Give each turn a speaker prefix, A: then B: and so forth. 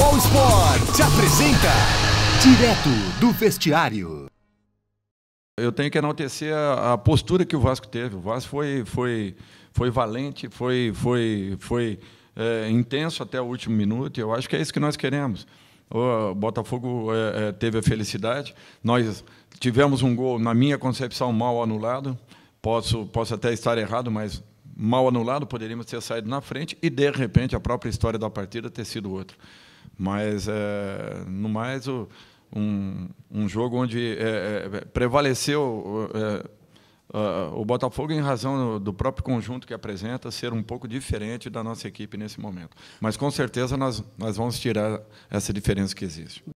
A: All Sport te apresenta Direto do Vestiário. Eu tenho que enaltecer a, a, postura que o Vasco teve. O Vasco foi, foi, foi valente, foi, foi, foi é, intenso até o último minuto. Eu acho que é isso que nós queremos. O Botafogo é, é, teve a felicidade. Nós tivemos um gol, na minha concepção, mal anulado. Posso, posso até estar errado, mas mal anulado, poderíamos ter saído na frente e, de repente, a própria história da partida ter sido outra. Mas, é, no mais, o, um, um jogo onde é, é prevaleceu é, é, o Botafogo em razão do próprio conjunto que apresenta ser um pouco diferente da nossa equipe nesse momento. Mas, com certeza, nós, nós vamos tirar essa diferença que existe.